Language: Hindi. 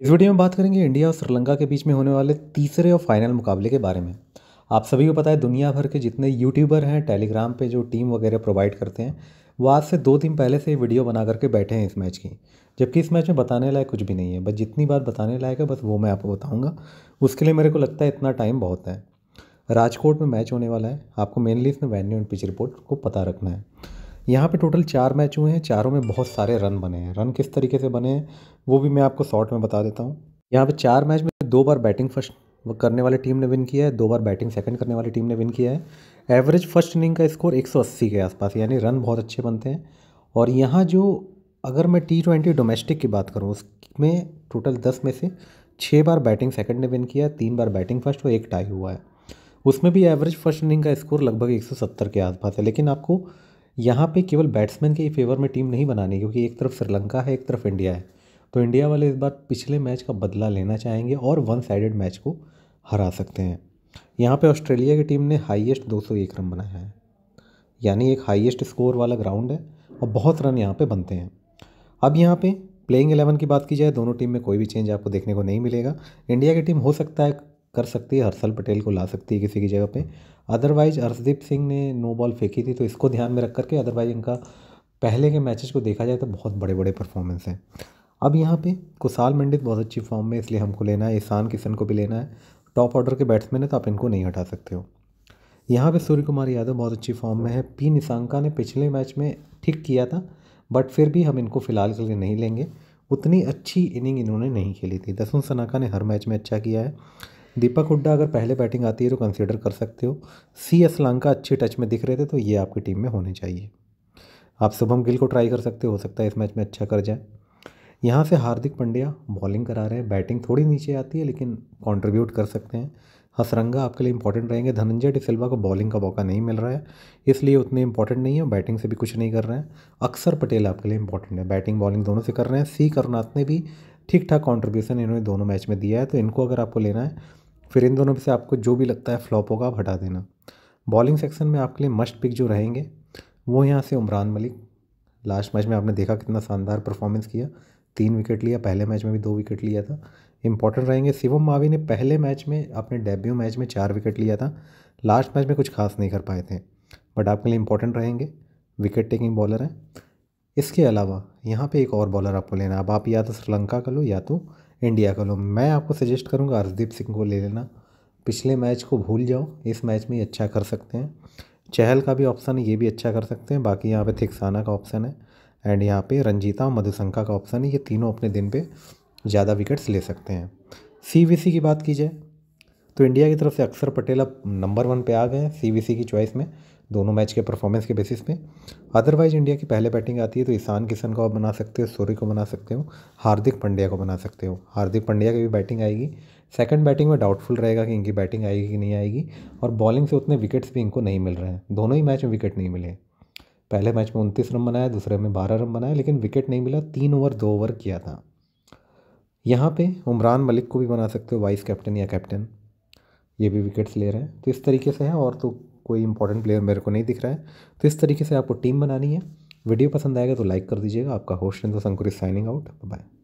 इस वीडियो में बात करेंगे इंडिया और श्रीलंका के बीच में होने वाले तीसरे और फाइनल मुकाबले के बारे में आप सभी को पता है दुनिया भर के जितने यूट्यूबर हैं टेलीग्राम पे जो टीम वगैरह प्रोवाइड करते हैं वो आज से दो दिन पहले से वीडियो बना करके बैठे हैं इस मैच की जबकि इस मैच में बताने लायक कुछ भी नहीं है बस जितनी बार बताने लायक है बस वो मैं आपको बताऊँगा उसके लिए मेरे को लगता है इतना टाइम बहुत है राजकोट में मैच होने वाला है आपको मेनली इसमें वेन्यू एंड पिच रिपोर्ट को पता रखना है यहाँ पे टोटल चार मैच हुए हैं चारों में बहुत सारे रन बने हैं रन किस तरीके से बने हैं वो भी मैं आपको शॉर्ट में बता देता हूँ यहाँ पे चार मैच में दो बार बैटिंग फर्स्ट करने वाली टीम ने विन किया है दो बार बैटिंग सेकंड करने वाली टीम ने विन किया है एवरेज फर्स्ट इनिंग का स्कोर 180 के आसपास यानी रन बहुत अच्छे बनते हैं और यहाँ जो अगर मैं टी ट्वेंटी डोमेस्टिक की बात करूँ उसमें टोटल दस में से छः बार बैटिंग सेकेंड ने विन किया तीन बार बैटिंग फर्स्ट और एक टाई हुआ है उसमें भी एवरेज फर्स्ट इनिंग का स्कोर लगभग एक के आसपास है लेकिन आपको यहाँ पे केवल बैट्समैन के फेवर में टीम नहीं बनानी क्योंकि एक तरफ श्रीलंका है एक तरफ इंडिया है तो इंडिया वाले इस बार पिछले मैच का बदला लेना चाहेंगे और वन साइडेड मैच को हरा सकते हैं यहाँ पे ऑस्ट्रेलिया की टीम ने हाईएस्ट 201 रन बनाया है यानी एक हाईएस्ट स्कोर वाला ग्राउंड है और बहुत रन यहाँ पर बनते हैं अब यहाँ पर प्लेइंग एलेवन की बात की जाए दोनों टीम में कोई भी चेंज आपको देखने को नहीं मिलेगा इंडिया की टीम हो सकता है कर सकती है हर्षल पटेल को ला सकती है किसी की जगह पे अदरवाइज अर्शदीप सिंह ने नो बॉल फेंकी थी तो इसको ध्यान में रख करके अदरवाइज इनका पहले के मैचेस को देखा जाए तो बहुत बड़े बड़े परफॉर्मेंस हैं अब यहाँ पे कुशाल मंडित बहुत अच्छी फॉर्म में इसलिए हमको लेना है ईशान किशन को भी लेना है टॉप ऑर्डर के बैट्समैन है तो आप इनको नहीं हटा सकते हो यहाँ पे सूर्य कुमार यादव बहुत अच्छी फॉर्म में है पी निशांका ने पिछले मैच में ठीक किया था बट फिर भी हम इनको फ़िलहाल के लिए नहीं लेंगे उतनी अच्छी इनिंग इन्होंने नहीं खेली थी दसुन सनाका ने हर मैच में अच्छा किया है दीपक हुड्डा अगर पहले बैटिंग आती है तो कंसिडर कर सकते हो सी एस लंका अच्छे टच में दिख रहे थे तो ये आपकी टीम में होने चाहिए आप शुभम गिल को ट्राई कर सकते हो सकता है इस मैच में अच्छा कर जाए यहाँ से हार्दिक पंड्या बॉलिंग करा रहे हैं बैटिंग थोड़ी नीचे आती है लेकिन कॉन्ट्रीब्यूट कर सकते हैं हसरंगा आपके लिए इंपॉर्टेंट रहेंगे धनंजय डिसिल्वा को बॉलिंग का मौका नहीं मिल रहा है इसलिए उतने इंपॉर्टेंट नहीं है बैटिंग से भी कुछ नहीं कर रहे हैं अक्सर पटेल आपके लिए इंपॉर्टेंट है बैटिंग बॉलिंग दोनों से कर रहे हैं सी करनाथ ने भी ठीक ठाक कॉन्ट्रीब्यूशन इन्होंने दोनों मैच में दिया है तो इनको अगर आपको लेना है फिर इन दोनों में से आपको जो भी लगता है फ्लॉप होगा आप हटा देना बॉलिंग सेक्शन में आपके लिए मस्ट पिक जो रहेंगे वो यहाँ से उमरान मलिक लास्ट मैच में आपने देखा कितना शानदार परफॉर्मेंस किया तीन विकेट लिया पहले मैच में भी दो विकेट लिया था इंपॉर्टेंट रहेंगे शिवम मावी ने पहले मैच में अपने डेब्यू मैच में चार विकेट लिया था लास्ट मैच में कुछ खास नहीं कर पाए थे बट आपके लिए इंपॉर्टेंट रहेंगे विकेट टेकिंग बॉलर हैं इसके अलावा यहाँ पे एक और बॉलर आपको लेना अब आप या तो श्रीलंका का लो या तो इंडिया का लो मैं आपको सजेस्ट करूँगा हरदीप सिंह को ले लेना पिछले मैच को भूल जाओ इस मैच में अच्छा कर सकते हैं चहल का भी ऑप्शन है ये भी अच्छा कर सकते हैं बाकी यहाँ पे थिकसाना का ऑप्शन है एंड यहाँ पे रंजीता और मधुशंका का ऑप्शन है ये तीनों अपने दिन पे ज़्यादा विकेट्स ले सकते हैं सी की बात की जाए तो इंडिया की तरफ से अक्सर पटेल अब नंबर वन पे आ गए हैं सी की चॉइस में दोनों मैच के परफॉर्मेंस के बेसिस पे अदरवाइज इंडिया की पहले बैटिंग आती है तो ईशान किशन को आप बना सकते हो सूर्य को बना सकते हो हार्दिक पंड्या को बना सकते हो हार्दिक पंड्या की भी बैटिंग आएगी सेकंड बैटिंग में डाउटफुल रहेगा कि इनकी बैटिंग आएगी कि नहीं आएगी और बॉलिंग से उतने विकेट्स भी इनको नहीं मिल रहे हैं दोनों ही मैच में विकेट नहीं मिले पहले मैच में उनतीस रन बनाया दूसरे में बारह रन बनाया लेकिन विकेट नहीं मिला तीन ओवर दो ओवर किया था यहाँ पे उमरान मलिक को भी बना सकते हो वाइस कैप्टन या कैप्टन ये भी विकेट्स ले रहे हैं तो इस तरीके से है और तो कोई इंपॉर्टेंट प्लेयर मेरे को नहीं दिख रहा है तो इस तरीके से आपको टीम बनानी है वीडियो पसंद आएगा तो लाइक कर दीजिएगा आपका host Chandra Sankuri signing out bye